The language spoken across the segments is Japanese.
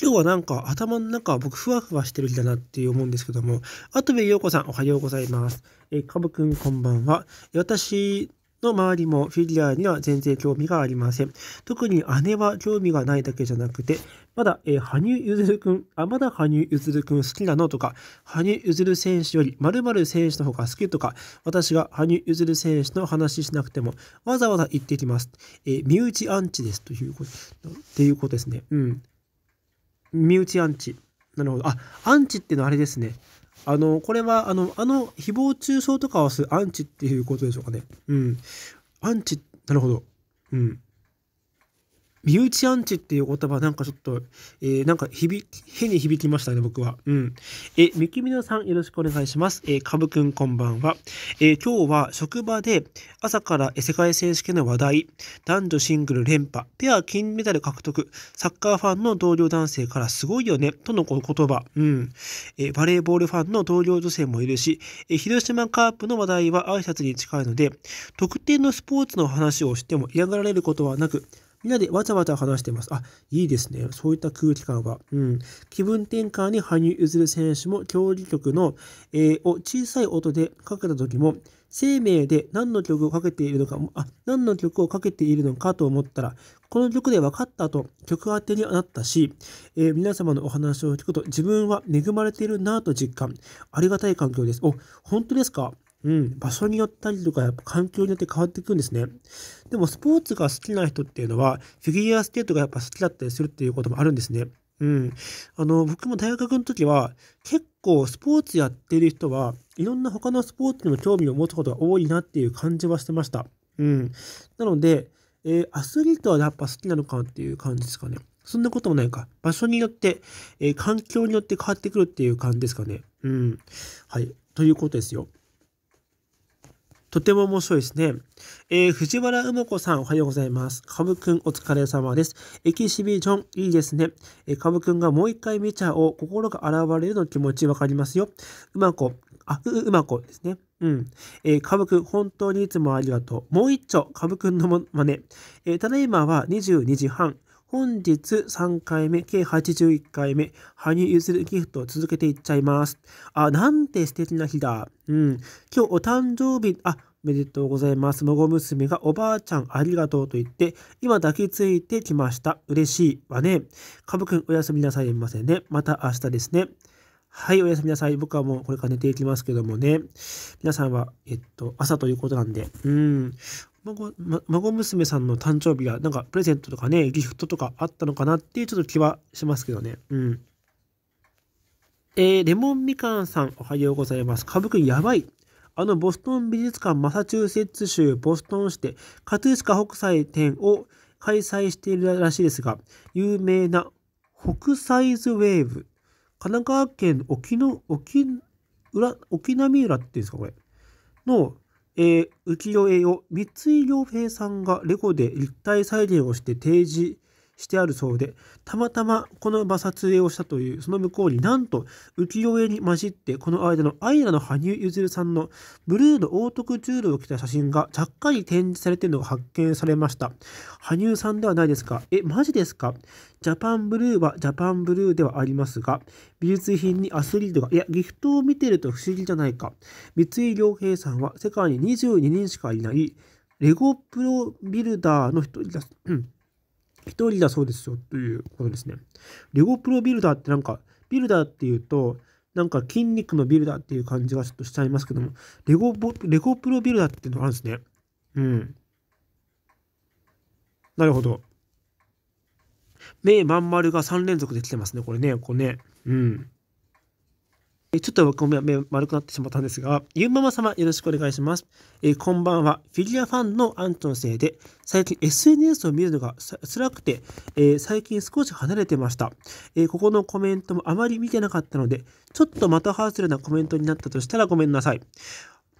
今日はなんか頭の中僕ふわふわしてる日だなって思うんですけども、でようこさんおはようございます。えー、かぶくんこんばんは。私の周りもフィギュアには全然興味がありません。特に姉は興味がないだけじゃなくて、まだ、えー、羽生結弦くん、あ、まだ羽生結弦くん好きなのとか、羽生結弦選手より〇〇選手の方が好きとか、私が羽生結弦選手の話しなくても、わざわざ言ってきます。えー、身内アンチですということ、っていうことですね。うん。身内アンチ。なるほど。あ、アンチっていうのはあれですね。あの、これは、あの、あの、誹謗中傷とかをするアンチっていうことでしょうかね。うん。アンチ、なるほど。うん。身内アンチっていう言葉なんかちょっと、えー、なんか響変に響きましたね、僕は。うん。え、みきみのさんよろしくお願いします。えー、かぶくんこんばんは。えー、今日は職場で朝から世界選手権の話題、男女シングル連覇、ペア金メダル獲得、サッカーファンの同僚男性からすごいよね、との言葉。うん。えバレーボールファンの同僚女性もいるし、え広島カープの話題は挨拶に近いので、特定のスポーツの話をしても嫌がられることはなく、みんなでわちゃわちゃ話してます。あ、いいですね。そういった空気感が。うん。気分転換に羽生結弦選手も競技曲の、えー、を小さい音でかけた時も、生命で何の曲をかけているのか、あ、何の曲をかけているのかと思ったら、この曲で分かったと曲当てになったし、えー、皆様のお話を聞くと自分は恵まれているなぁと実感。ありがたい環境です。お、本当ですかうん、場所によったりとか、やっぱ環境によって変わっていくんですね。でもスポーツが好きな人っていうのは、フィギュアスケートがやっぱ好きだったりするっていうこともあるんですね。うん。あの、僕も大学の時は、結構スポーツやってる人は、いろんな他のスポーツにも興味を持つことが多いなっていう感じはしてました。うん。なので、えー、アスリートはやっぱ好きなのかっていう感じですかね。そんなこともないか。場所によって、えー、環境によって変わってくるっていう感じですかね。うん。はい。ということですよ。とても面白いですね。えー、藤原梅子さん、おはようございます。かぶくん、お疲れ様です。エキシビジョン、いいですね。えー、かぶくんがもう一回見ちゃおう。心が現れるの気持ちわかりますよ。うまこ、あ、う、うまこですね。うん。えー、かぶくん、本当にいつもありがとう。もう一丁、かぶくんのも真似。えー、ただいまは22時半。本日3回目、計81回目、羽生結弦ギフトを続けていっちゃいます。あ、なんて素敵な日だ。うん。今日お誕生日、あ、おめでとうございます。孫娘がおばあちゃんありがとうと言って、今抱きついてきました。嬉しいわね。かぶくんおやすみなさいませね。また明日ですね。はい、おやすみなさい。僕はもうこれから寝ていきますけどもね。皆さんは、えっと、朝ということなんで、うん、孫、孫娘さんの誕生日がなんかプレゼントとかねギフトとかあったのかなっていうちょっと気はしますけどねうんえー、レモンみかんさんおはようございます歌舞伎やばいあのボストン美術館マサチューセッツ州ボストン市で葛飾北斎展を開催しているらしいですが有名な北サイズウェーブ神奈川県沖の沖浦沖浪浦っていうんですかこれのえー、浮世絵を三井良平さんがレゴで立体再現をして提示してあるそうでたまたまこの場撮影をしたというその向こうになんと浮世絵に混じってこの間のアイラの羽生結弦さんのブルーのオートクチュールを着た写真がちゃっかり展示されているのが発見されました羽生さんではないですかえマジですかジャパンブルーはジャパンブルーではありますが美術品にアスリートがいやギフトを見てると不思議じゃないか三井良平さんは世界に22人しかいないレゴプロビルダーの一人だ、1人だそうですよということですね。レゴプロビルダーってなんか、ビルダーっていうと、なんか筋肉のビルダーっていう感じがちょっとしちゃいますけども、レゴレゴプロビルダーっていうのがあるんですね。うん。なるほど。目まん丸が3連続できてますね、これね。こうね。うん。ちょっと僕も目丸くなってしまったんですが、ゆうママ様よろしくお願いします。えー、こんばんは。フィギュアファンのアントンせいで、最近 SNS を見るのが辛くて、えー、最近少し離れてました、えー、ここのコメントもあまり見てなかったので、ちょっと的外れなコメントになったとしたらごめんなさい。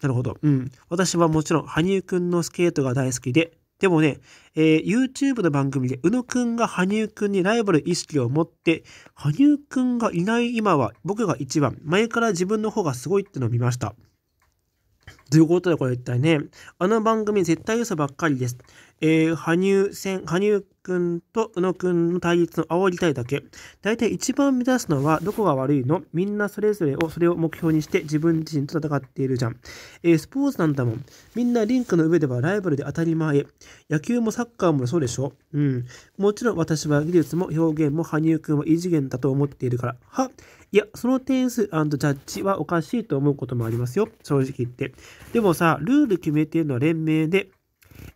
なるほど。うん。私はもちろん、羽生くんのスケートが大好きで、でもね、えー、YouTube の番組で、宇野くんが羽生くんにライバル意識を持って、羽生くんがいない今は僕が一番、前から自分の方がすごいってのを見ました。ということで、これ一体ね、あの番組絶対嘘ばっかりです。えー、羽生戦、羽生くんと宇野くんの対立を煽りたいだけ。大体一番目指すのはどこが悪いのみんなそれぞれを、それを目標にして自分自身と戦っているじゃん。えー、スポーツなんだもん。みんなリンクの上ではライバルで当たり前。野球もサッカーもそうでしょうん。もちろん私は技術も表現も羽生くんは異次元だと思っているから。はいや、その点数ジャッジはおかしいと思うこともありますよ。正直言って。でもさ、ルール決めてるのは連盟で、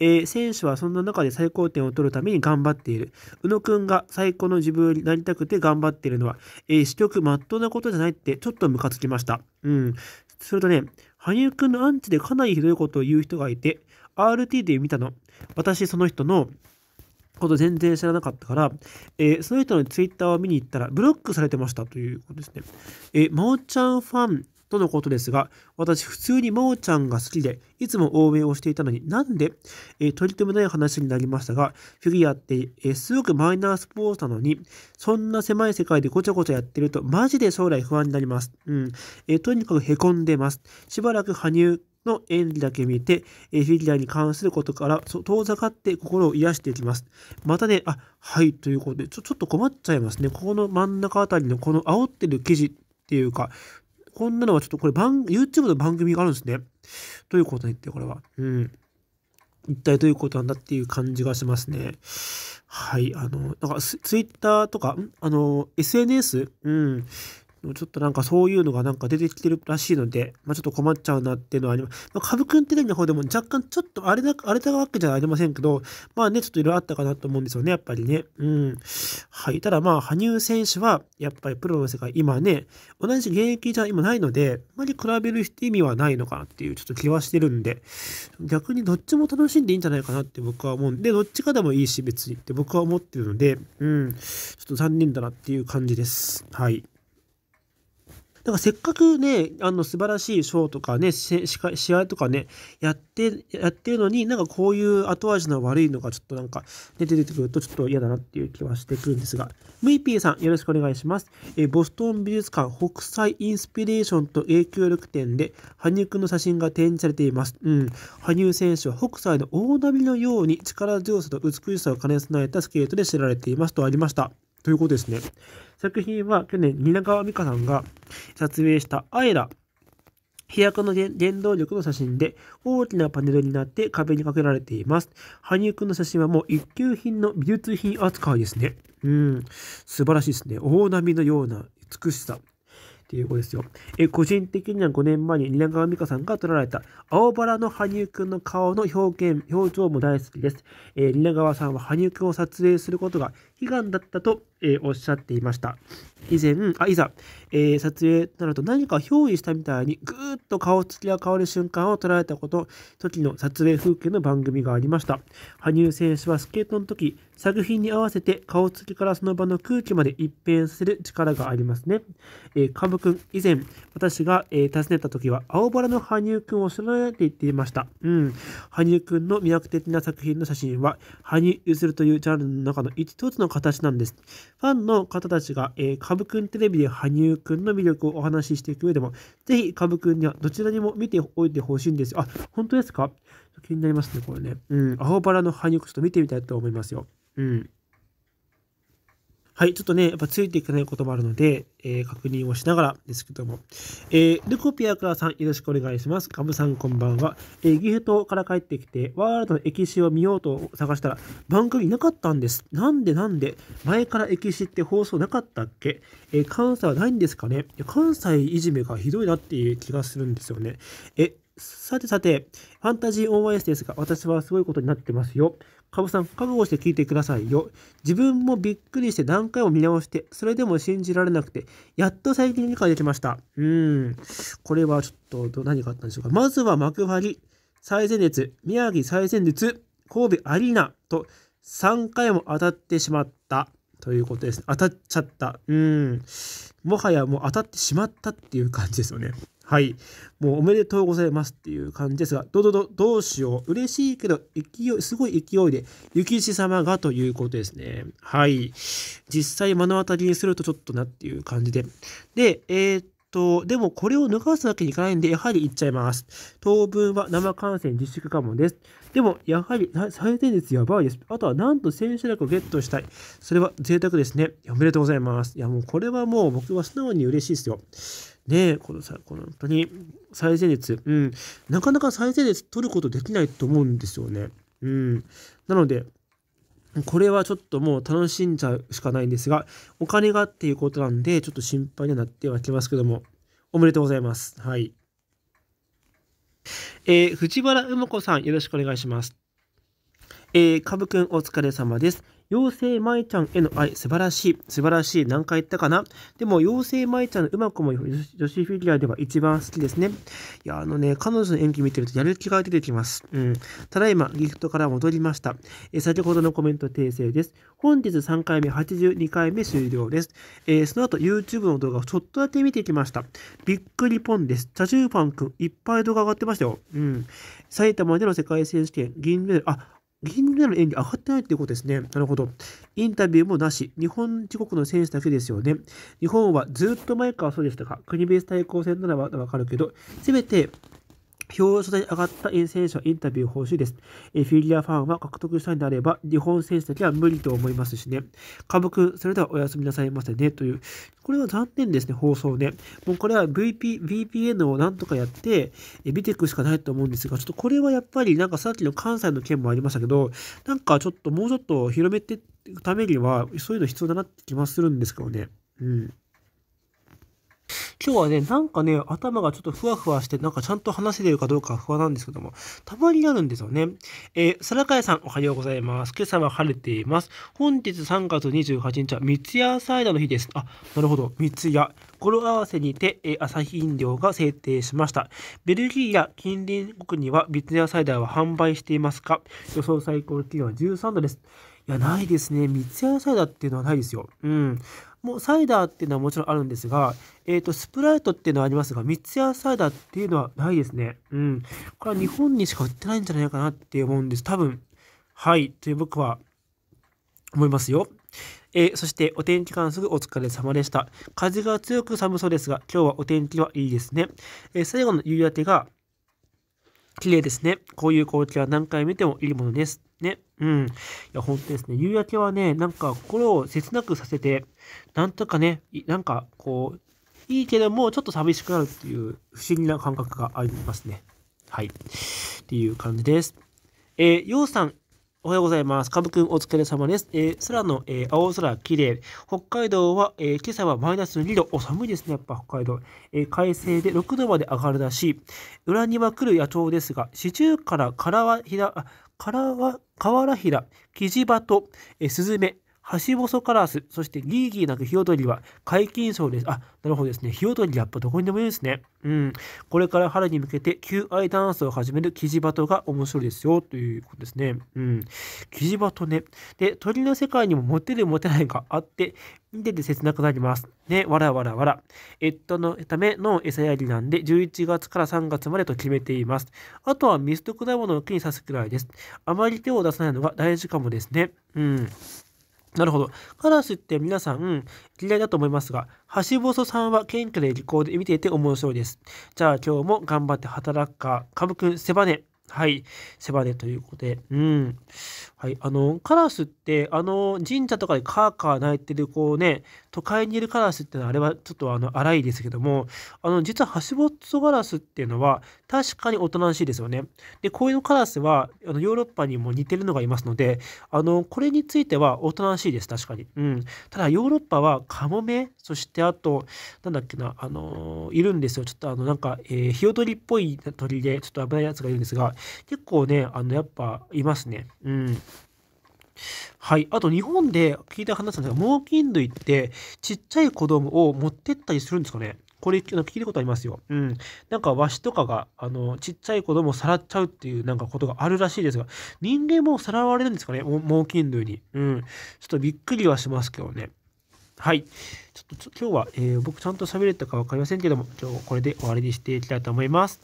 えー、選手はそんな中で最高点を取るために頑張っている。宇野くんが最高の自分になりたくて頑張っているのは、えー、主曲まっとうなことじゃないってちょっとムカつきました。うん。するとね、羽生くんのアンチでかなりひどいことを言う人がいて、RT で見たの。私、その人の、こと全然知らなかったから、えー、その人のツイッターを見に行ったら、ブロックされてましたということですね。えー、まおちゃんファン、とのことですが、私、普通にもーちゃんが好きで、いつも応援をしていたのになんで、えー、取り留めない話になりましたが、フィギュアって、えー、すごくマイナースポーツなのに、そんな狭い世界でごちゃごちゃやってると、マジで将来不安になります。うん。えー、とにかく凹んでます。しばらく羽生の演技だけ見て、えフィギュアに関することから遠ざかって心を癒していきます。またね、あ、はい、ということで、ちょちょっと困っちゃいますね。ここの真ん中あたりのこの煽ってる記事っていうか、こんなのはちょっとこれ番、YouTube の番組があるんですね。どういうことにってこれは。うん。一体どういうことなんだっていう感じがしますね。はい。あの、なんかツイッターとか、あの、SNS? うん。ちょっとなんかそういうのがなんか出てきてるらしいので、まあ、ちょっと困っちゃうなっていうのはあります。まあ、株くんテレビの方でも若干ちょっと荒れた荒れたわけじゃありませんけど、まあね、ちょっといろいろあったかなと思うんですよね、やっぱりね。うん。はい。ただまあ、羽生選手は、やっぱりプロの世界、今ね、同じ現役じゃ今ないので、あまり比べる意味はないのかなっていうちょっと気はしてるんで、逆にどっちも楽しんでいいんじゃないかなって僕は思うんで、どっちかでもいいし別にって僕は思ってるので、うん、ちょっと残念だなっていう感じです。はい。なんかせっかくね、あの素晴らしいショーとかね、試合とかね、やって、やってるのに、なんかこういう後味の悪いのがちょっとなんか出て出てくるとちょっと嫌だなっていう気はしてくるんですが、ムイピーさんよろしくお願いします。えボストン美術館北斎インスピレーションと影響力展で、羽生くんの写真が展示されています。うん。羽生選手は北斎の大波のように力強さと美しさを兼ね備えたスケートで知られていますとありました。ということですね。作品は去年、蜷川美香さんが撮影したアイラ飛躍の原動力の写真で大きなパネルになって壁にかけられています。羽生くんの写真はもう一級品の美術品扱いですね。うん、素晴らしいですね。大波のような美しさ。っていうとですよ。え、個人的には5年前に蜷川美香さんが撮られた、青バラの羽生くんの顔の表現、表情も大好きです。えー、蜷川さんは羽生くんを撮影することが悲願だったと、えー、おっしゃっていました。以前、あ、いざ、えー、撮影となると何か憑依したみたいにぐーっと顔つきが変わる瞬間を捉えたこと、時の撮影風景の番組がありました。羽生選手はスケートの時、作品に合わせて顔つきからその場の空気まで一変する力がありますね。えー、カブくん、以前、私が、えー、訪ねた時は青バラの羽生くんを知らないと言っていました。うん。羽生くんの魅力的な作品の写真は、羽生結弦というジャンルの中の一つの形なんです。ファンの方たちが、えー、カブくんテレビで羽生くんの魅力をお話ししていく上でも、ぜひカブくんにはどちらにも見ておいてほしいんですよ。あ、本当ですか気になりますね、これね。うん、青バラの羽生くんちょっと見てみたいと思いますよ。うん。はい、ちょっとね、やっぱついていかないこともあるので、えー、確認をしながらですけども。えー、ルコピアクラさん、よろしくお願いします。カムさん、こんばんは。えー、フトから帰ってきて、ワールドの歴史を見ようと探したら、番組なかったんです。なんでなんで前から歴史って放送なかったっけえー、関西はないんですかね関西いじめがひどいなっていう気がするんですよね。え、さてさて、ファンタジーオンワイスですが、私はすごいことになってますよ。カボさん、覚悟して聞いてくださいよ。自分もびっくりして何回も見直して、それでも信じられなくて、やっと最近理解できました。うーん。これはちょっと何があったんでしょうか。まずは幕張、最前列、宮城最前列、神戸アリーナと3回も当たってしまった。ということです、ね。当たっちゃった。うん。もはやもう当たってしまったっていう感じですよね。はい。もうおめでとうございますっていう感じですが、どうどど、どうしよう。嬉しいけど、勢い、すごい勢いで、雪石様がということですね。はい。実際目の当たりにするとちょっとなっていう感じで。で、えー、っと、でもこれを逃すわけにいかないんで、やはり行っちゃいます。当分は生観戦自粛かもです。でも、やはり最前率やばいです。あとは、なんと選手力をゲットしたい。それは贅沢ですね。おめでとうございます。いや、もうこれはもう僕は素直に嬉しいですよ。ねこのさ、この本当に最前列、うん、なかなか最前列取ることできないと思うんですよね。うん。なので、これはちょっともう楽しんじゃうしかないんですが、お金がっていうことなんで、ちょっと心配にはなってはきますけども、おめでとうございます。はい。えー、藤原梅子さん、よろしくお願いします。えー、かぶくんお疲れ様です。妖精舞ちゃんへの愛、素晴らしい。素晴らしい。何回言ったかなでも、妖精舞ちゃんのうまくも女子フィギュアでは一番好きですね。いや、あのね、彼女の演技見てるとやる気が出てきます。うん。ただいま、ギフトから戻りました。え先ほどのコメント訂正です。本日3回目、82回目終了です。えー、その後、YouTube の動画をちょっとだけ見てきました。びっくりポンです。チャジューパンくん、いっぱい動画上がってましたよ。うん。埼玉での世界選手権、銀メダル、あ、銀メダルの演技上がってないっていうことですね。なるほど。インタビューもなし。日本自国の選手だけですよね。日本はずっと前からそうでしたが、国別対抗戦ならばわかるけど、せめて表彰台に上がった選手はインタビュー報酬です。えフィギュアファンは獲得したいのであれば、日本選手だけは無理と思いますしね。株君、それではおやすみなさいませね。という、これは残念ですね、放送ね。もうこれは VP、VPN をなんとかやって、え見ていくしかないと思うんですが、ちょっとこれはやっぱりなんかさっきの関西の件もありましたけど、なんかちょっともうちょっと広めていくためには、そういうの必要だなって気はするんですけどね。うん。今日はね、なんかね、頭がちょっとふわふわして、なんかちゃんと話せてるかどうか不安なんですけども、たまになるんですよね。えー、カ川さん、おはようございます。今朝は晴れています。本日3月28日は三ツ矢サイダーの日です。あ、なるほど、三ツ矢。語呂合わせにて、えー、朝日飲料が制定しました。ベルギーや近隣国には三ツ矢サイダーは販売していますか予想最高気温は13度です。いや、ないですね。三ツ矢サイダーっていうのはないですよ。うん。もうサイダーっていうのはもちろんあるんですが、えっ、ー、と、スプライトっていうのはありますが、三ツ矢サイダーっていうのはないですね。うん。これは日本にしか売ってないんじゃないかなって思うんです。多分。はい。という僕は思いますよ。えー、そしてお天気観測お疲れ様でした。風が強く寒そうですが、今日はお天気はいいですね。えー、最後の夕焼けが綺麗ですね。こういう光景は何回見てもいいものです。ね。うん。いや、本当ですね。夕焼けはね、なんか心を切なくさせて、なんとかね、なんかこう、いいけども、ちょっと寂しくなるっていう不思議な感覚がありますね。はい。っていう感じです。えー、ようさん、おはようございます。かぶくん、お疲れ様です。えー、空の、えー、青空、きれい。北海道は、えー、今朝はマイナス2度。お、寒いですね、やっぱ北海道。えー、快晴で6度まで上がるらしい。裏には来る野鳥ですが、シジュウからカラワヒあ、河原平、キジバト、スズメ、ハシボソカラス、そしてギーギーなくヒヨドリは解禁層です。あ、なるほどですね。ヒヨドリやっぱどこにでもいるんですね。うん。これから春に向けて求愛ダンスを始めるキジバトが面白いですよ、ということですね。うん。キジバトね。で、鳥の世界にもモテるモテないがあって、見てて切なくなります。ね、わらわらわら。えっとのための餌やりなんで、11月から3月までと決めています。あとはミスト果物を木に刺すくらいです。あまり手を出さないのが大事かもですね。うん。なるほど。カラスって皆さん、嫌いだと思いますが、ボソさんは謙虚で利口で見ていて面白いです。じゃあ今日も頑張って働くか、株くん、背ネ。はい、背バネということで、うん。はい、あの、カラスって、あの、神社とかでカーカー鳴いてる、こうね、都会にいるカラスってのは、あれはちょっとあの、荒いですけども、あの、実はハシボッツガラスっていうのは、確かにおとなしいですよね。で、こういうカラスは、あの、ヨーロッパにも似てるのがいますので、あの、これについてはおとなしいです、確かに。うん。ただ、ヨーロッパはカモメ、そしてあと、なんだっけな、あの、いるんですよ。ちょっとあの、なんか、えー、ヒヨドリっぽい鳥で、ちょっと危ないやつがいるんですが、結構ね、あの、やっぱいますね。うん。はい。あと、日本で聞いた話なんですが、猛禽類って、ちっちゃい子供を持ってったりするんですかねこれ聞いたことありますよ。うん。なんかわしとかが、あの、ちっちゃい子供をさらっちゃうっていうなんかことがあるらしいですが、人間もさらわれるんですかね猛禽類に。うん。ちょっとびっくりはしますけどね。はい。ちょっと今日は、えー、僕ちゃんと喋れたか分かりませんけども、今日これで終わりにしていきたいと思います。